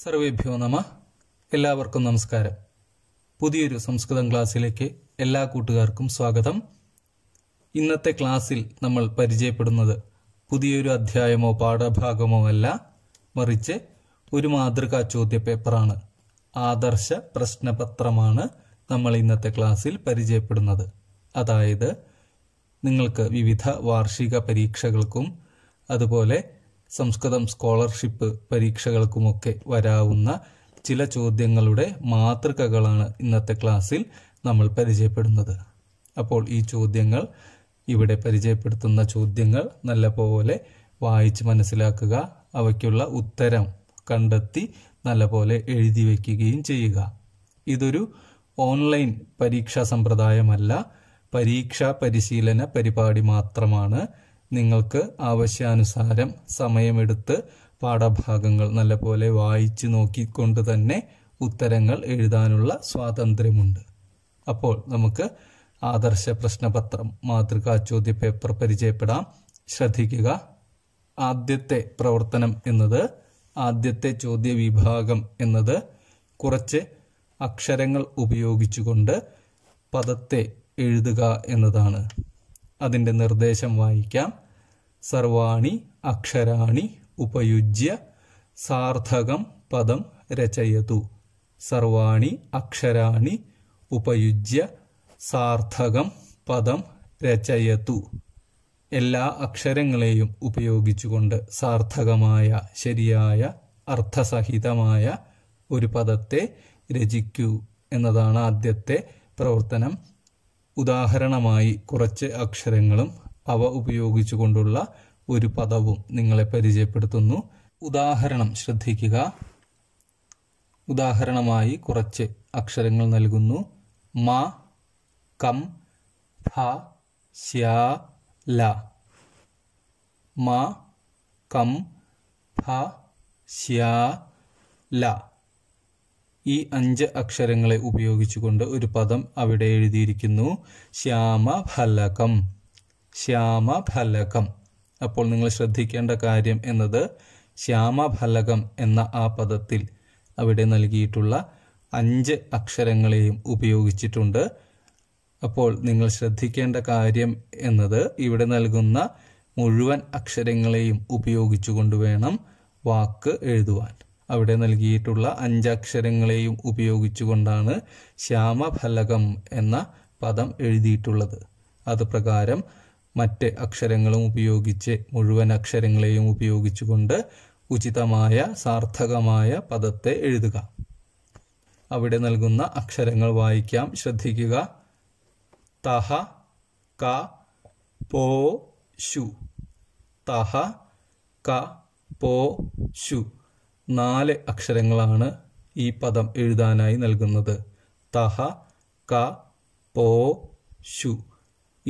സർവേഭ്യോ നമ എല്ലാവർക്കും നമസ്കാരം പുതിയൊരു സംസ്കൃതം ക്ലാസ്സിലേക്ക് എല്ലാ കൂട്ടുകാർക്കും സ്വാഗതം ഇന്നത്തെ ക്ലാസ്സിൽ നമ്മൾ പരിചയപ്പെടുന്നത് പുതിയൊരു അധ്യായമോ പാഠഭാഗമോ അല്ല മറിച്ച് ഒരു മാതൃകാ പേപ്പറാണ് ആദർശ പ്രശ്നപത്രമാണ് നമ്മൾ ഇന്നത്തെ ക്ലാസ്സിൽ പരിചയപ്പെടുന്നത് അതായത് നിങ്ങൾക്ക് വിവിധ വാർഷിക പരീക്ഷകൾക്കും അതുപോലെ സംസ്കൃതം സ്കോളർഷിപ്പ് പരീക്ഷകൾക്കുമൊക്കെ വരാവുന്ന ചില ചോദ്യങ്ങളുടെ മാതൃകകളാണ് ഇന്നത്തെ ക്ലാസ്സിൽ നമ്മൾ പരിചയപ്പെടുന്നത് അപ്പോൾ ഈ ചോദ്യങ്ങൾ ഇവിടെ പരിചയപ്പെടുത്തുന്ന ചോദ്യങ്ങൾ നല്ലപോലെ വായിച്ച് മനസ്സിലാക്കുക അവയ്ക്കുള്ള ഉത്തരം കണ്ടെത്തി നല്ലപോലെ എഴുതി വയ്ക്കുകയും ചെയ്യുക ഇതൊരു ഓൺലൈൻ പരീക്ഷാ സമ്പ്രദായമല്ല പരീക്ഷാ പരിശീലന പരിപാടി മാത്രമാണ് നിങ്ങൾക്ക് ആവശ്യാനുസാരം സമയമെടുത്ത് പാഠഭാഗങ്ങൾ നല്ലപോലെ വായിച്ചു നോക്കിക്കൊണ്ട് തന്നെ ഉത്തരങ്ങൾ എഴുതാനുള്ള സ്വാതന്ത്ര്യമുണ്ട് അപ്പോൾ നമുക്ക് ആദർശ പ്രശ്നപത്രം മാതൃകാ ചോദ്യപേപ്പർ പരിചയപ്പെടാം ശ്രദ്ധിക്കുക ആദ്യത്തെ പ്രവർത്തനം എന്നത് ആദ്യത്തെ ചോദ്യ വിഭാഗം എന്നത് കുറച്ച് അക്ഷരങ്ങൾ ഉപയോഗിച്ചുകൊണ്ട് പദത്തെ എഴുതുക എന്നതാണ് അതിൻ്റെ നിർദ്ദേശം വായിക്കാം സർവാണി അക്ഷരാണി ഉപയുജ്യ സാർത്ഥകം പദം രചയതു സർവാണി അക്ഷരാണി ഉപയുജ്യ സാർത്ഥകം പദം രചയതു എല്ലാ അക്ഷരങ്ങളെയും ഉപയോഗിച്ചുകൊണ്ട് സാർത്ഥകമായ ശരിയായ അർത്ഥസഹിതമായ ഒരു പദത്തെ രചിക്കൂ എന്നതാണ് ആദ്യത്തെ പ്രവർത്തനം ഉദാഹരണമായി കുറച്ച് അക്ഷരങ്ങളും അവ ഉപയോഗിച്ചുകൊണ്ടുള്ള ഒരു പദവും നിങ്ങളെ പരിചയപ്പെടുത്തുന്നു ഉദാഹരണം ശ്രദ്ധിക്കുക ഉദാഹരണമായി കുറച്ച് അക്ഷരങ്ങൾ നൽകുന്നു മ കം ഫ ശ്യാ ല മ കം ഫ ശ്യാ ല ഈ അഞ്ച് അക്ഷരങ്ങളെ ഉപയോഗിച്ചുകൊണ്ട് ഒരു പദം അവിടെ എഴുതിയിരിക്കുന്നു ശ്യാമഫലകം ശ്യാമഫലകം അപ്പോൾ നിങ്ങൾ ശ്രദ്ധിക്കേണ്ട കാര്യം എന്നത് ശ്യാമഫലകം എന്ന ആ പദത്തിൽ അവിടെ നൽകിയിട്ടുള്ള അഞ്ച് അക്ഷരങ്ങളെയും ഉപയോഗിച്ചിട്ടുണ്ട് അപ്പോൾ നിങ്ങൾ ശ്രദ്ധിക്കേണ്ട കാര്യം എന്നത് ഇവിടെ നൽകുന്ന മുഴുവൻ അക്ഷരങ്ങളെയും ഉപയോഗിച്ചുകൊണ്ട് വേണം വാക്ക് എഴുതുവാൻ അവിടെ നൽകിയിട്ടുള്ള അഞ്ചക്ഷരങ്ങളെയും ഉപയോഗിച്ചുകൊണ്ടാണ് ശ്യാമഫലകം എന്ന പദം എഴുതിയിട്ടുള്ളത് അത് പ്രകാരം മറ്റ് അക്ഷരങ്ങളും ഉപയോഗിച്ച് മുഴുവൻ അക്ഷരങ്ങളെയും ഉപയോഗിച്ചുകൊണ്ട് ഉചിതമായ സാർത്ഥകമായ പദത്തെ എഴുതുക അവിടെ നൽകുന്ന അക്ഷരങ്ങൾ വായിക്കാം ശ്രദ്ധിക്കുക തഹ ക പോ ഷു തഹ ക പോ ഷു നാല് അക്ഷരങ്ങളാണ് ഈ പദം എഴുതാനായി നൽകുന്നത് തഹ ക പോ ഷു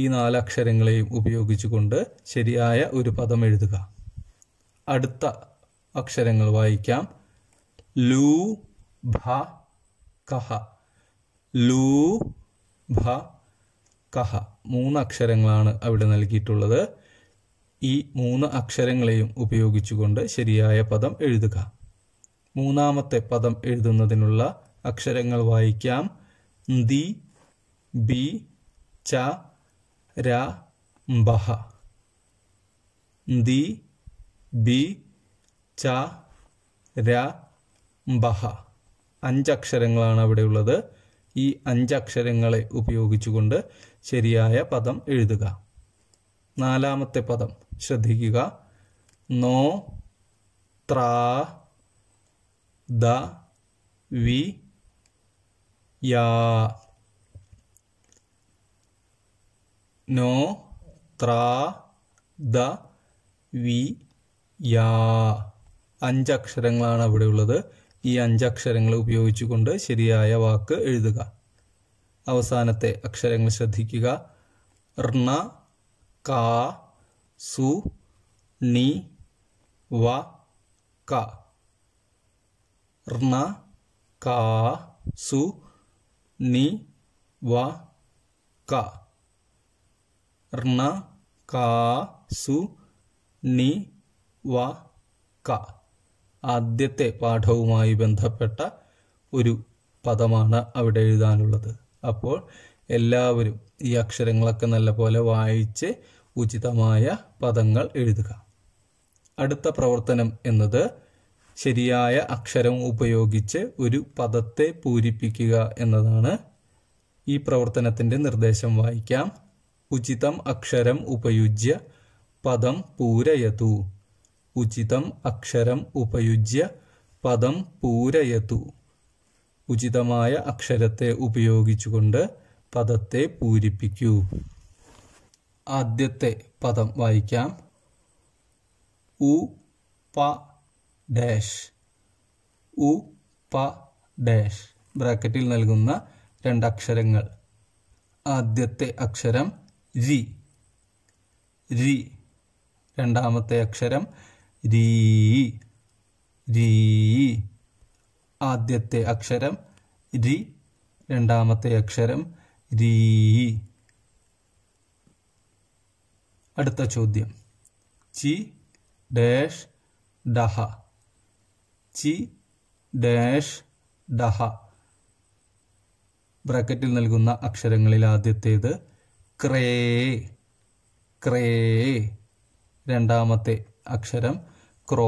ഈ നാല് അക്ഷരങ്ങളെയും ഉപയോഗിച്ചുകൊണ്ട് ശരിയായ ഒരു പദം എഴുതുക അടുത്ത അക്ഷരങ്ങൾ വായിക്കാം ലൂ ഭ കഹ ലൂ ഭ കഹ മൂന്ന് അക്ഷരങ്ങളാണ് അവിടെ നൽകിയിട്ടുള്ളത് ഈ മൂന്ന് അക്ഷരങ്ങളെയും ഉപയോഗിച്ചുകൊണ്ട് ശരിയായ പദം എഴുതുക മൂന്നാമത്തെ പദം എഴുതുന്നതിനുള്ള അക്ഷരങ്ങൾ വായിക്കാം ദി ബി ച ര ബഹ ദി ബി ച ര ബഹ അഞ്ചക്ഷരങ്ങളാണ് ഉള്ളത് ഈ അഞ്ചക്ഷരങ്ങളെ ഉപയോഗിച്ചുകൊണ്ട് ശരിയായ പദം എഴുതുക നാലാമത്തെ പദം ശ്രദ്ധിക്കുക നോ ത്രാ ദ വി യാ നോ ത്രാ ദ വി യാ അഞ്ചക്ഷരങ്ങളാണ് ഉള്ളത് ഈ അഞ്ചക്ഷരങ്ങൾ ഉപയോഗിച്ചുകൊണ്ട് ശരിയായ വാക്ക് എഴുതുക അവസാനത്തെ അക്ഷരങ്ങൾ ശ്രദ്ധിക്കുക ർണ കാ സു നി വ ക ർണ കാ സു നി വ ക ർണ കാ സു നി വ ക ആദ്യത്തെ പാഠവുമായി ബന്ധപ്പെട്ട ഒരു പദമാണ് അവിടെ എഴുതാനുള്ളത് അപ്പോൾ എല്ലാവരും ഈ അക്ഷരങ്ങളൊക്കെ നല്ലപോലെ വായിച്ച് ഉചിതമായ പദങ്ങൾ എഴുതുക അടുത്ത പ്രവർത്തനം എന്നത് ശരിയായ അക്ഷരം ഉപയോഗിച്ച് ഒരു പദത്തെ പൂരിപ്പിക്കുക എന്നതാണ് ഈ പ്രവർത്തനത്തിൻ്റെ നിർദ്ദേശം വായിക്കാം ഉചിതം അക്ഷരം ഉപയുജ്യ പദം പൂരയതു ഉചിതം അക്ഷരം ഉപയുജ്യ പദം പൂരയതു ഉചിതമായ അക്ഷരത്തെ ഉപയോഗിച്ചുകൊണ്ട് പദത്തെ പൂരിപ്പിക്കൂ ആദ്യത്തെ പദം വായിക്കാം ഉ പ ഡാഷ് ഉ പ ഡാഷ് ബ്രാക്കറ്റിൽ നൽകുന്ന രണ്ടക്ഷരങ്ങൾ ആദ്യത്തെ അക്ഷരം രി രി രണ്ടാമത്തെ അക്ഷരം രീ രീ ആദ്യത്തെ അക്ഷരം രി രണ്ടാമത്തെ അക്ഷരം രീ അടുത്ത ചോദ്യം ചി ഡാഷ് ഡഹ ചി ഡാഷ് ഡഹ ബ്രാക്കറ്റിൽ നൽകുന്ന അക്ഷരങ്ങളിൽ ആദ്യത്തേത് ക്രേ ക്രേ രണ്ടാമത്തെ അക്ഷരം ക്രോ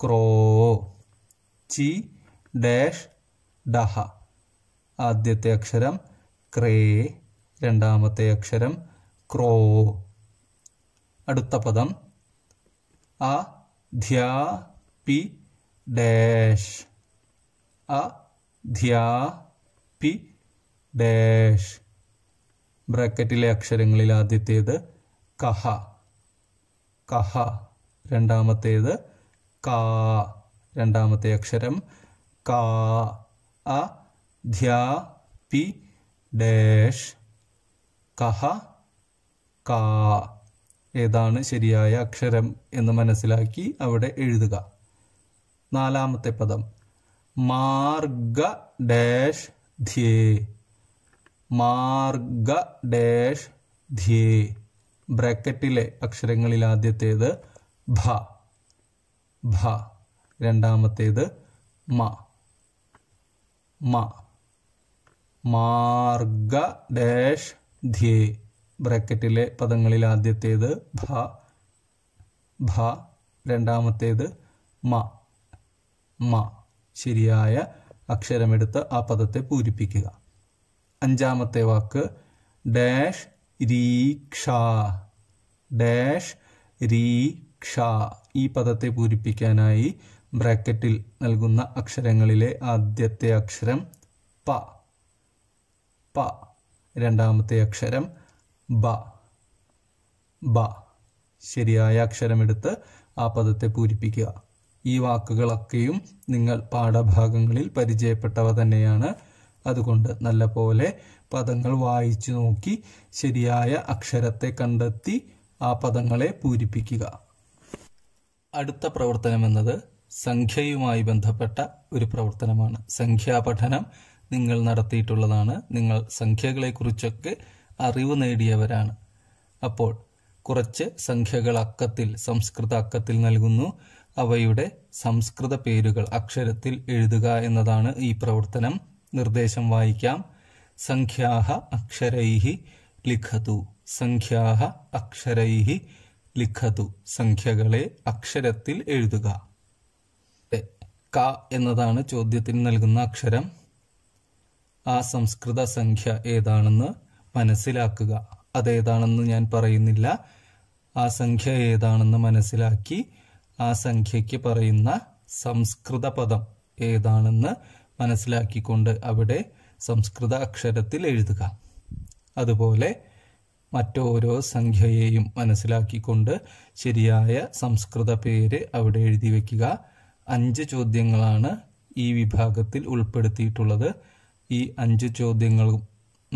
ക്രോ ചി ഡാഷ് ഡഹ ആദ്യത്തെ അക്ഷരം ക്രേ രണ്ടാമത്തെ അക്ഷരം ക്രോ അടുത്ത പദം അ ധ്യ പി ഡാഷ് അ ധ്യ പി ഡാഷ് ബ്രാക്കറ്റിലെ അക്ഷരങ്ങളിൽ ആദ്യത്തേത് കഹ കഹ രണ്ടാമത്തേത് കാ രണ്ടാമത്തെ അക്ഷരം കാ അ ധ്യാ പി ഡാഷ് കഹ കാ ഏതാണ് ശരിയായ അക്ഷരം എന്ന് മനസ്സിലാക്കി അവിടെ എഴുതുക നാലാമത്തെ പദം മാർഗ ഡാഷ് ധ്യേ മാർഗ ഡാഷ് ധ്യേ ബ്രാക്കറ്റിലെ അക്ഷരങ്ങളിൽ ആദ്യത്തേത് ഭ ഭ രണ്ടാമത്തേത് മ മ മാർഗ ഡാഷ് ധ്യേ ബ്രാക്കറ്റിലെ പദങ്ങളിൽ ആദ്യത്തേത് ഭ ഭ രണ്ടാമത്തേത് മ മ ശരിയായ അക്ഷരമെടുത്ത് ആ പദത്തെ പൂരിപ്പിക്കുക അഞ്ചാമത്തെ വാക്ക് ഡാഷ് രീക്ഷ ഡാഷ് രീക്ഷ ഈ പദത്തെ പൂരിപ്പിക്കാനായി ബ്രാക്കറ്റിൽ നൽകുന്ന അക്ഷരങ്ങളിലെ ആദ്യത്തെ അക്ഷരം പ പ രണ്ടാമത്തെ അക്ഷരം ബ ബ ശരിയായ അക്ഷരമെടുത്ത് ആ പദത്തെ പൂരിപ്പിക്കുക ഈ വാക്കുകളൊക്കെയും നിങ്ങൾ പാഠഭാഗങ്ങളിൽ പരിചയപ്പെട്ടവ തന്നെയാണ് അതുകൊണ്ട് നല്ലപോലെ പദങ്ങൾ വായിച്ചു നോക്കി ശരിയായ അക്ഷരത്തെ കണ്ടെത്തി ആ പദങ്ങളെ പൂരിപ്പിക്കുക അടുത്ത പ്രവർത്തനം എന്നത് സംഖ്യയുമായി ബന്ധപ്പെട്ട ഒരു പ്രവർത്തനമാണ് സംഖ്യാപഠനം നിങ്ങൾ നടത്തിയിട്ടുള്ളതാണ് നിങ്ങൾ സംഖ്യകളെക്കുറിച്ചൊക്കെ അറിവ് നേടിയവരാണ് അപ്പോൾ കുറച്ച് സംഖ്യകൾ അക്കത്തിൽ സംസ്കൃത അക്കത്തിൽ നൽകുന്നു അവയുടെ സംസ്കൃത പേരുകൾ അക്ഷരത്തിൽ എഴുതുക എന്നതാണ് ഈ പ്രവർത്തനം നിർദ്ദേശം വായിക്കാം സംഖ്യാഹ അക്ഷരൈഹി ലിഖതു സംഖ്യാഹ അക്ഷരൈഹി ലിഖതു സംഖ്യകളെ അക്ഷരത്തിൽ എഴുതുക ക എന്നതാണ് ചോദ്യത്തിന് നൽകുന്ന അക്ഷരം ആ സംസ്കൃത സംഖ്യ ഏതാണെന്ന് മനസ്സിലാക്കുക അതേതാണെന്ന് ഞാൻ പറയുന്നില്ല ആ സംഖ്യ ഏതാണെന്ന് മനസ്സിലാക്കി ആ സംഖ്യയ്ക്ക് പറയുന്ന സംസ്കൃത പദം ഏതാണെന്ന് മനസ്സിലാക്കിക്കൊണ്ട് അവിടെ സംസ്കൃത അക്ഷരത്തിൽ എഴുതുക അതുപോലെ മറ്റോരോ സംഖ്യയെയും മനസ്സിലാക്കിക്കൊണ്ട് ശരിയായ സംസ്കൃത പേര് അവിടെ എഴുതി വയ്ക്കുക അഞ്ച് ചോദ്യങ്ങളാണ് ഈ വിഭാഗത്തിൽ ഉൾപ്പെടുത്തിയിട്ടുള്ളത് ഈ അഞ്ച് ചോദ്യങ്ങളും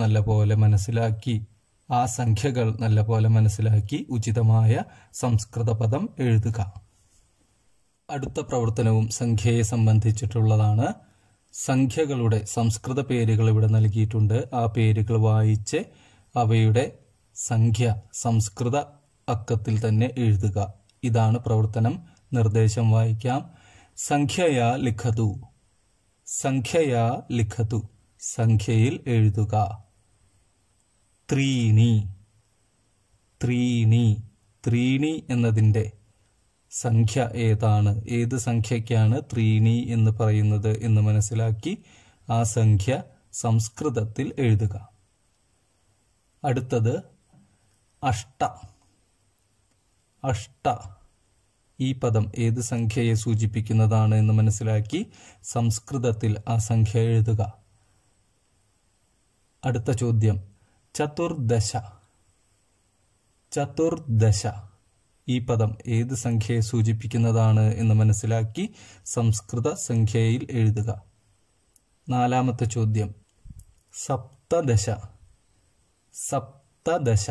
നല്ലപോലെ മനസ്സിലാക്കി ആ സംഖ്യകൾ നല്ലപോലെ മനസ്സിലാക്കി ഉചിതമായ സംസ്കൃത പദം എഴുതുക അടുത്ത പ്രവർത്തനവും സംഖ്യയെ സംബന്ധിച്ചിട്ടുള്ളതാണ് സംഖ്യകളുടെ സംസ്കൃത പേരുകൾ ഇവിടെ നൽകിയിട്ടുണ്ട് ആ പേരുകൾ വായിച്ച് അവയുടെ സംഖ്യ സംസ്കൃത അക്കത്തിൽ തന്നെ എഴുതുക ഇതാണ് പ്രവർത്തനം നിർദ്ദേശം വായിക്കാം സംഖ്യയാ ലിഖതു സംഖ്യയാ ലിഖതു സംഖ്യയിൽ എഴുതുക ത്രീണി ത്രീണി ത്രീണി എന്നതിൻ്റെ സംഖ്യ ഏതാണ് ഏത് സംഖ്യയ്ക്കാണ് ത്രീണി എന്ന് പറയുന്നത് എന്ന് മനസ്സിലാക്കി ആ സംഖ്യ സംസ്കൃതത്തിൽ എഴുതുക അടുത്തത് അഷ്ട അഷ്ട ഈ പദം ഏത് സംഖ്യയെ സൂചിപ്പിക്കുന്നതാണ് എന്ന് മനസ്സിലാക്കി സംസ്കൃതത്തിൽ ആ സംഖ്യ എഴുതുക അടുത്ത ചോദ്യം ചതുർദശ ചതുർദശ ഈ പദം ഏത് സംഖ്യയെ സൂചിപ്പിക്കുന്നതാണ് എന്ന് മനസ്സിലാക്കി സംസ്കൃത സംഖ്യയിൽ എഴുതുക നാലാമത്തെ ചോദ്യം സപ്തദശ സപ്തദശ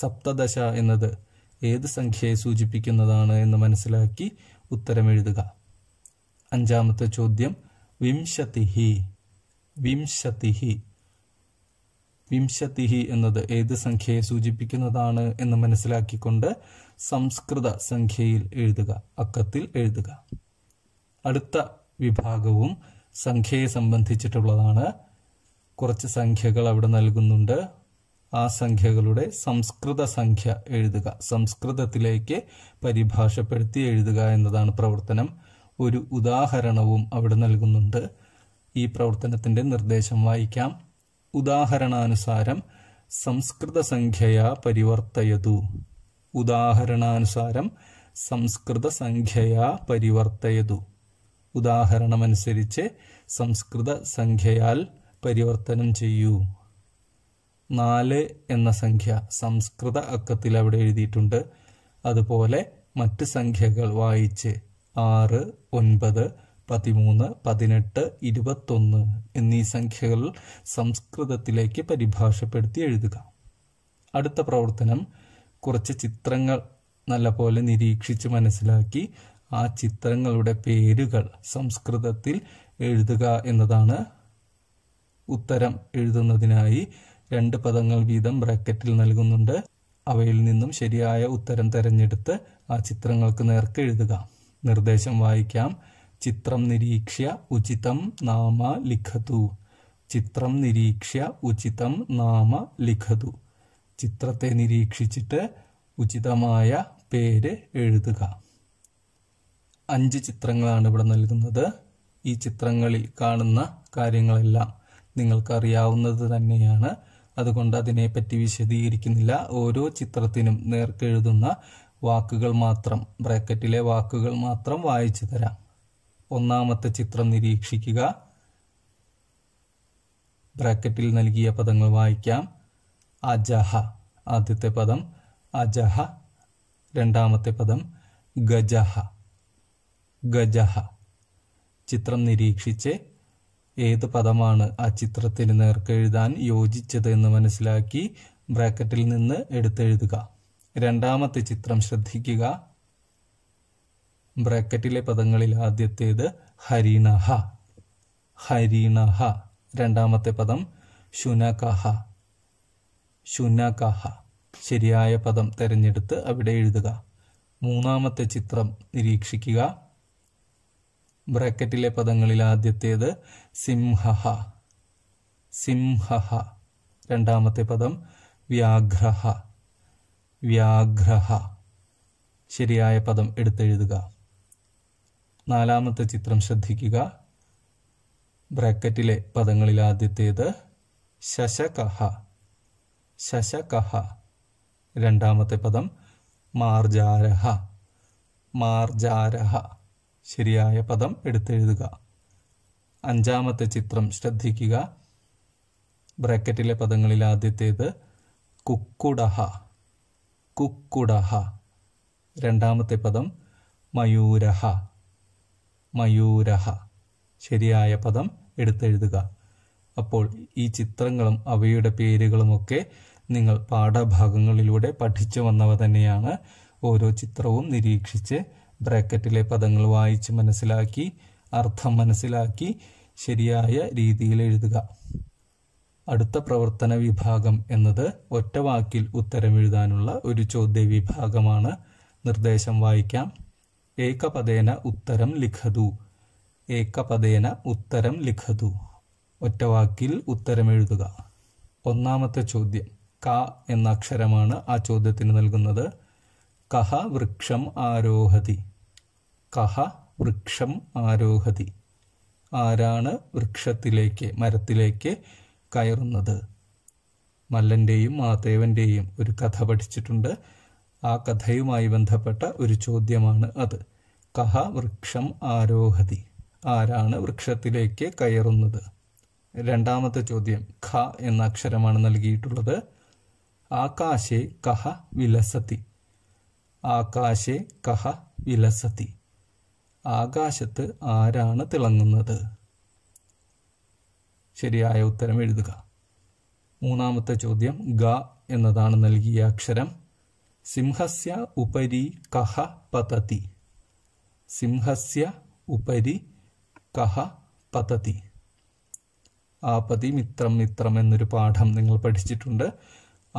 സപ്തദശ എന്നത് ഏത് സംഖ്യയെ സൂചിപ്പിക്കുന്നതാണ് എന്ന് മനസ്സിലാക്കി ഉത്തരം എഴുതുക അഞ്ചാമത്തെ ചോദ്യം വിംശതിഹി വിംശതിഹി വിംശതിഹി എന്നത് ഏത് സംഖ്യയെ സൂചിപ്പിക്കുന്നതാണ് എന്ന് മനസ്സിലാക്കിക്കൊണ്ട് സംസ്കൃത സംഖ്യയിൽ എഴുതുക അക്കത്തിൽ എഴുതുക അടുത്ത വിഭാഗവും സംഖ്യയെ സംബന്ധിച്ചിട്ടുള്ളതാണ് കുറച്ച് സംഖ്യകൾ അവിടെ നൽകുന്നുണ്ട് ആ സംഖ്യകളുടെ സംസ്കൃത സംഖ്യ എഴുതുക സംസ്കൃതത്തിലേക്ക് പരിഭാഷപ്പെടുത്തി എഴുതുക എന്നതാണ് പ്രവർത്തനം ഒരു ഉദാഹരണവും അവിടെ നൽകുന്നുണ്ട് ഈ പ്രവർത്തനത്തിന്റെ നിർദ്ദേശം വായിക്കാം ഉദാഹരണാനുസാരം സംസ്കൃത സംഖ്യയാ പരിവർത്തയതു ഉദാഹരണാനുസാരം സംസ്കൃത സംഖ്യയാ പരിവർത്തയതു ഉദാഹരണമനുസരിച്ച് സംസ്കൃത സംഖ്യയാൽ പരിവർത്തനം ചെയ്യൂ നാല് എന്ന സംഖ്യ സംസ്കൃത അക്കത്തിൽ അവിടെ എഴുതിയിട്ടുണ്ട് അതുപോലെ മറ്റ് സംഖ്യകൾ വായിച്ച് ആറ് ഒൻപത് പതിമൂന്ന് പതിനെട്ട് ഇരുപത്തൊന്ന് എന്നീ സംഖ്യകൾ സംസ്കൃതത്തിലേക്ക് പരിഭാഷപ്പെടുത്തി എഴുതുക അടുത്ത പ്രവർത്തനം കുറച്ച് ചിത്രങ്ങൾ നല്ലപോലെ നിരീക്ഷിച്ച് മനസ്സിലാക്കി ആ ചിത്രങ്ങളുടെ പേരുകൾ സംസ്കൃതത്തിൽ എഴുതുക എന്നതാണ് ഉത്തരം എഴുതുന്നതിനായി രണ്ട് പദങ്ങൾ വീതം ബ്രാക്കറ്റിൽ നൽകുന്നുണ്ട് അവയിൽ നിന്നും ശരിയായ ഉത്തരം തെരഞ്ഞെടുത്ത് ആ ചിത്രങ്ങൾക്ക് നേർക്ക് എഴുതുക നിർദ്ദേശം വായിക്കാം ചിത്രം നിരീക്ഷ ഉചിതം നാമ ലിഖതു ചിത്രം നിരീക്ഷ ഉചിതം നാമ ലിഖതു ചിത്രത്തെ നിരീക്ഷിച്ചിട്ട് ഉചിതമായ പേര് എഴുതുക അഞ്ച് ചിത്രങ്ങളാണ് ഇവിടെ നൽകുന്നത് ഈ ചിത്രങ്ങളിൽ കാണുന്ന കാര്യങ്ങളെല്ലാം നിങ്ങൾക്കറിയാവുന്നത് തന്നെയാണ് അതുകൊണ്ട് അതിനെപ്പറ്റി വിശദീകരിക്കുന്നില്ല ഓരോ ചിത്രത്തിനും നേർക്കെഴുതുന്ന വാക്കുകൾ മാത്രം ബ്രാക്കറ്റിലെ വാക്കുകൾ മാത്രം വായിച്ചു തരാം ഒന്നാമത്തെ ചിത്രം നിരീക്ഷിക്കുക ബ്രാക്കറ്റിൽ നൽകിയ പദങ്ങൾ വായിക്കാം അജഹ ആദ്യത്തെ പദം അജഹ രണ്ടാമത്തെ പദം ഗജഹ ഗജഹ ചിത്രം നിരീക്ഷിച്ച് ഏത് പദമാണ് ആ ചിത്രത്തിന് നേർക്കെഴുതാൻ യോജിച്ചത് എന്ന് മനസ്സിലാക്കി ബ്രാക്കറ്റിൽ നിന്ന് എടുത്തെഴുതുക രണ്ടാമത്തെ ചിത്രം ശ്രദ്ധിക്കുക ബ്രാക്കറ്റിലെ പദങ്ങളിൽ ആദ്യത്തേത് ഹരിണഹ ഹരിണഹ രണ്ടാമത്തെ പദം ശുനകഹ ശുനകഹ ശരിയായ പദം തിരഞ്ഞെടുത്ത് അവിടെ എഴുതുക മൂന്നാമത്തെ ചിത്രം നിരീക്ഷിക്കുക ബ്രാക്കറ്റിലെ പദങ്ങളിൽ ആദ്യത്തേത് സിംഹഹ സിംഹഹ രണ്ടാമത്തെ പദം വ്യാഘ്രഹ വ്യാഘ്രഹ ശരിയായ പദം എടുത്തെഴുതുക നാലാമത്തെ ചിത്രം ശ്രദ്ധിക്കുക ബ്രാക്കറ്റിലെ പദങ്ങളിൽ ആദ്യത്തേത് ശശകഹ ശശകഹ രണ്ടാമത്തെ പദം മാർജാരഹ മാർജാരഹ ശരിയായ പദം എടുത്തെഴുതുക അഞ്ചാമത്തെ ചിത്രം ശ്രദ്ധിക്കുക ബ്രാക്കറ്റിലെ പദങ്ങളിൽ ആദ്യത്തേത് കുക്കുടഹ കുക്കുടഹ രണ്ടാമത്തെ പദം മയൂരഹ മയൂരഹ ശരിയായ പദം എടുത്തെഴുതുക അപ്പോൾ ഈ ചിത്രങ്ങളും അവയുടെ പേരുകളുമൊക്കെ നിങ്ങൾ പാഠഭാഗങ്ങളിലൂടെ പഠിച്ചു വന്നവ തന്നെയാണ് ഓരോ ചിത്രവും നിരീക്ഷിച്ച് ബ്രാക്കറ്റിലെ പദങ്ങൾ വായിച്ച് മനസ്സിലാക്കി അർത്ഥം മനസ്സിലാക്കി ശരിയായ രീതിയിൽ എഴുതുക അടുത്ത പ്രവർത്തന വിഭാഗം എന്നത് ഒറ്റ വാക്കിൽ ഉത്തരമെഴുതാനുള്ള ഒരു ചോദ്യ വിഭാഗമാണ് നിർദ്ദേശം വായിക്കാം ഏകപദേന ഉത്തരം ലിഖതു ഏകപദേന ഉത്തരം ലിഖതു ഒറ്റവാക്കിൽ ഉത്തരമെഴുതുക ഒന്നാമത്തെ ചോദ്യം ക എന്ന അക്ഷരമാണ് ആ ചോദ്യത്തിന് നൽകുന്നത് കഹ വൃക്ഷം ആരോഹതി കഹ വൃക്ഷം ആരോഹതി ആരാണ് വൃക്ഷത്തിലേക്ക് മരത്തിലേക്ക് കയറുന്നത് മല്ലൻ്റെയും മാതേവൻ്റെയും ഒരു കഥ പഠിച്ചിട്ടുണ്ട് ആ കഥയുമായി ബന്ധപ്പെട്ട ഒരു ചോദ്യമാണ് അത് കഹ വൃക്ഷം ആരോഹതി ആരാണ് വൃക്ഷത്തിലേക്ക് കയറുന്നത് രണ്ടാമത്തെ ചോദ്യം ഖ എന്ന അക്ഷരമാണ് നൽകിയിട്ടുള്ളത് ആകാശേ കഹ വിലസതി ആകാശേ കഹ വിലസതി ആകാശത്ത് ആരാണ് തിളങ്ങുന്നത് ശരിയായ ഉത്തരം എഴുതുക മൂന്നാമത്തെ ചോദ്യം ഗ എന്നതാണ് നൽകിയ അക്ഷരം സിംഹസ്യ ഉപരി കഹ പതതി സിംഹസ്യ ഉപരി കഹ പതതി ആപതി മിത്രം മിത്രം എന്നൊരു പാഠം നിങ്ങൾ പഠിച്ചിട്ടുണ്ട്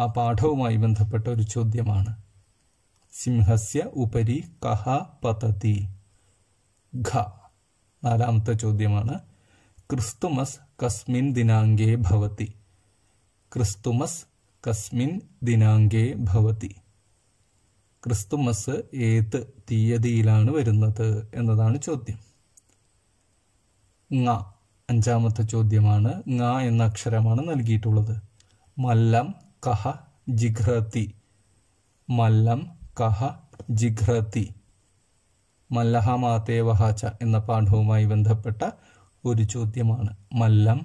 ആ പാഠവുമായി ബന്ധപ്പെട്ട ഒരു ചോദ്യമാണ് സിംഹസ്യ ഉപരി കഹ പതതി ഖ നാലാമത്തെ ചോദ്യമാണ് ക്രിസ്തുമസ് കസ്മിൻ ദിനാങ്കേ ഭവതി ക്രിസ്തുമസ് കസ്മിൻ ദിനാങ്കേ ഭവതി ക്രിസ്തുമസ് ഏത് തീയതിയിലാണ് വരുന്നത് എന്നതാണ് ചോദ്യം ങ അഞ്ചാമത്തെ ചോദ്യമാണ് ങ എന്ന അക്ഷരമാണ് നൽകിയിട്ടുള്ളത് മല്ലം കഹ ജിഘ്രതി മല്ലം കഹ ജിഘ്രതി ച എന്ന പാഠവുമായി ബന്ധപ്പെട്ട ഒരു ചോദ്യമാണ് മല്ലം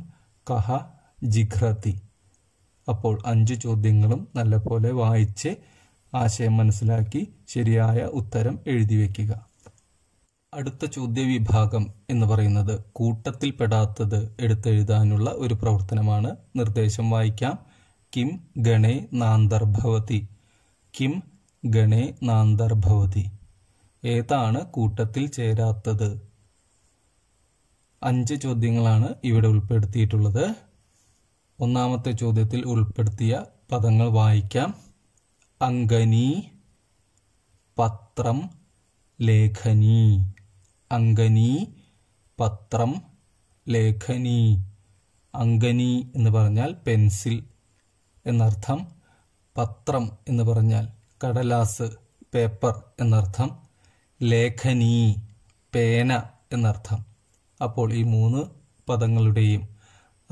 കഹ ജിഘ്രതി അപ്പോൾ അഞ്ച് ചോദ്യങ്ങളും നല്ലപോലെ വായിച്ച് ആശയം മനസ്സിലാക്കി ശരിയായ ഉത്തരം എഴുതി വയ്ക്കുക അടുത്ത ചോദ്യവിഭാഗം എന്ന് പറയുന്നത് കൂട്ടത്തിൽപ്പെടാത്തത് എടുത്തെഴുതാനുള്ള ഒരു പ്രവർത്തനമാണ് നിർദ്ദേശം വായിക്കാം കിം ഗണേ നാന്തർഭവതി കിം ഗണേ നാന്തർഭവതി ഏതാണ് കൂട്ടത്തിൽ ചേരാത്തത് അഞ്ച് ചോദ്യങ്ങളാണ് ഇവിടെ ഉൾപ്പെടുത്തിയിട്ടുള്ളത് ഒന്നാമത്തെ ചോദ്യത്തിൽ ഉൾപ്പെടുത്തിയ പദങ്ങൾ വായിക്കാം അങ്കനി പത്രം ലേഖനി അങ്കനി പത്രം ലേഖനി അങ്കനി എന്ന് പറഞ്ഞാൽ പെൻസിൽ എന്നർത്ഥം പത്രം എന്ന് പറഞ്ഞാൽ കടലാസ് പേപ്പർ എന്നർത്ഥം ലേഖനി പേന എന്നർത്ഥം അപ്പോൾ ഈ മൂന്ന് പദങ്ങളുടെയും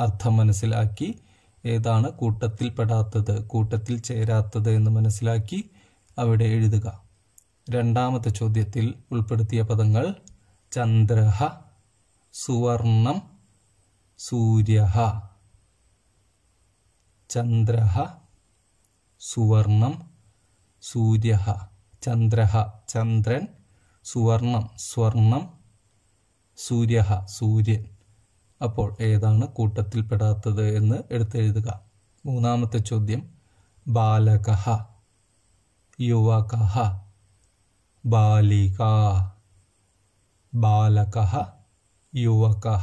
അർത്ഥം മനസ്സിലാക്കി ഏതാണ് കൂട്ടത്തിൽപ്പെടാത്തത് കൂട്ടത്തിൽ ചേരാത്തത് എന്ന് മനസ്സിലാക്കി അവിടെ എഴുതുക രണ്ടാമത്തെ ചോദ്യത്തിൽ ഉൾപ്പെടുത്തിയ പദങ്ങൾ ചന്ദ്രഹ സുവർണം സൂര്യഹ ചന്ദ്ര സുവർണം സൂര്യ ചന്ദ്ര ചന്ദ്രൻ സുവർണം സ്വർണം സൂര്യ സൂര്യൻ അപ്പോൾ ഏതാണ് കൂട്ടത്തിൽപ്പെടാത്തത് എന്ന് എടുത്തെഴുതുക മൂന്നാമത്തെ ചോദ്യം ബാലക യുവക ബാലിക ബാലക യുവക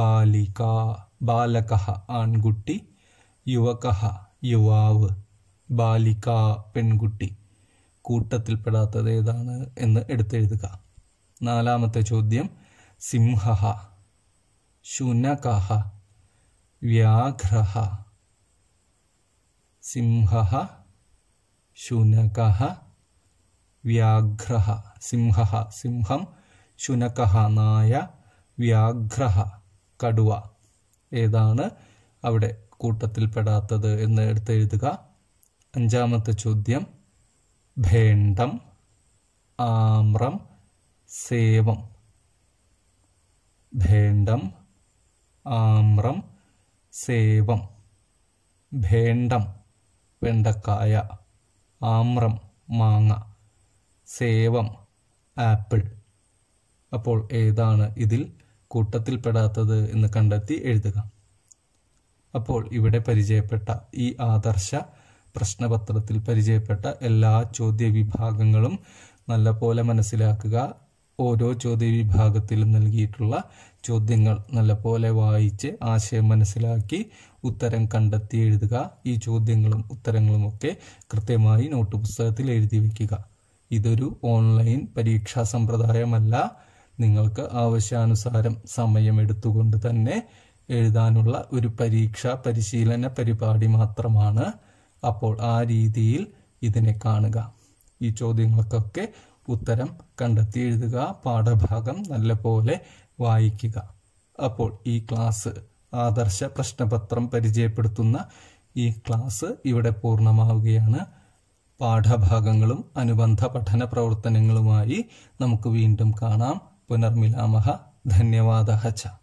ബാലിക ബാലക ആൺകുട്ടി യുവകഹ യുവാവ് ബാലിക പെൺകുട്ടി കൂട്ടത്തിൽപ്പെടാത്തത് ഏതാണ് എന്ന് എടുത്തെഴുതുക നാലാമത്തെ ചോദ്യം സിംഹ ശുനകഹ വ്യാഘ്രഹ സിംഹ ശുനകഹ വ്യാഘ്രഹ സിംഹ സിംഹം ശുനകഹ നായ വ്യാഘ്രഹ കടുവ ഏതാണ് അവിടെ കൂട്ടത്തിൽപ്പെടാത്തത് എന്ന് എടുത്തെഴുതുക അഞ്ചാമത്തെ ചോദ്യം ഭേണ്ടം ആമ്രം സേവം ഭേണ്ടം ആമ്രം സേവം ഭേണ്ടം വെണ്ടക്കായ ആമ്രം മാങ്ങ സേവം ആപ്പിൾ അപ്പോൾ ഏതാണ് ഇതിൽ കൂട്ടത്തിൽപ്പെടാത്തത് എന്ന് കണ്ടെത്തി എഴുതുക അപ്പോൾ ഇവിടെ പരിചയപ്പെട്ട ഈ ആദർശ പ്രശ്നപത്രത്തിൽ പരിചയപ്പെട്ട എല്ലാ ചോദ്യ വിഭാഗങ്ങളും നല്ലപോലെ മനസ്സിലാക്കുക ഓരോ ചോദ്യ വിഭാഗത്തിലും നൽകിയിട്ടുള്ള ചോദ്യങ്ങൾ നല്ലപോലെ വായിച്ച് ആശയം മനസ്സിലാക്കി ഉത്തരം കണ്ടെത്തി എഴുതുക ഈ ചോദ്യങ്ങളും ഉത്തരങ്ങളും ഒക്കെ കൃത്യമായി നോട്ട് പുസ്തകത്തിൽ എഴുതി വയ്ക്കുക ഇതൊരു ഓൺലൈൻ പരീക്ഷാ സമ്പ്രദായമല്ല നിങ്ങൾക്ക് ആവശ്യാനുസാരം സമയമെടുത്തുകൊണ്ട് തന്നെ എഴുതാനുള്ള ഒരു പരീക്ഷാ പരിശീലന പരിപാടി മാത്രമാണ് അപ്പോൾ ആ രീതിയിൽ ഇതിനെ കാണുക ഈ ചോദ്യങ്ങൾക്കൊക്കെ ഉത്തരം കണ്ടെത്തി എഴുതുക പാഠഭാഗം നല്ലപോലെ വായിക്കുക അപ്പോൾ ഈ ക്ലാസ് ആദർശ പ്രശ്നപത്രം പരിചയപ്പെടുത്തുന്ന ഈ ക്ലാസ് ഇവിടെ പൂർണ്ണമാവുകയാണ് പാഠഭാഗങ്ങളും അനുബന്ധ പഠന പ്രവർത്തനങ്ങളുമായി നമുക്ക് വീണ്ടും കാണാം പുനർമിലാമഹ ധന്യവാദ ച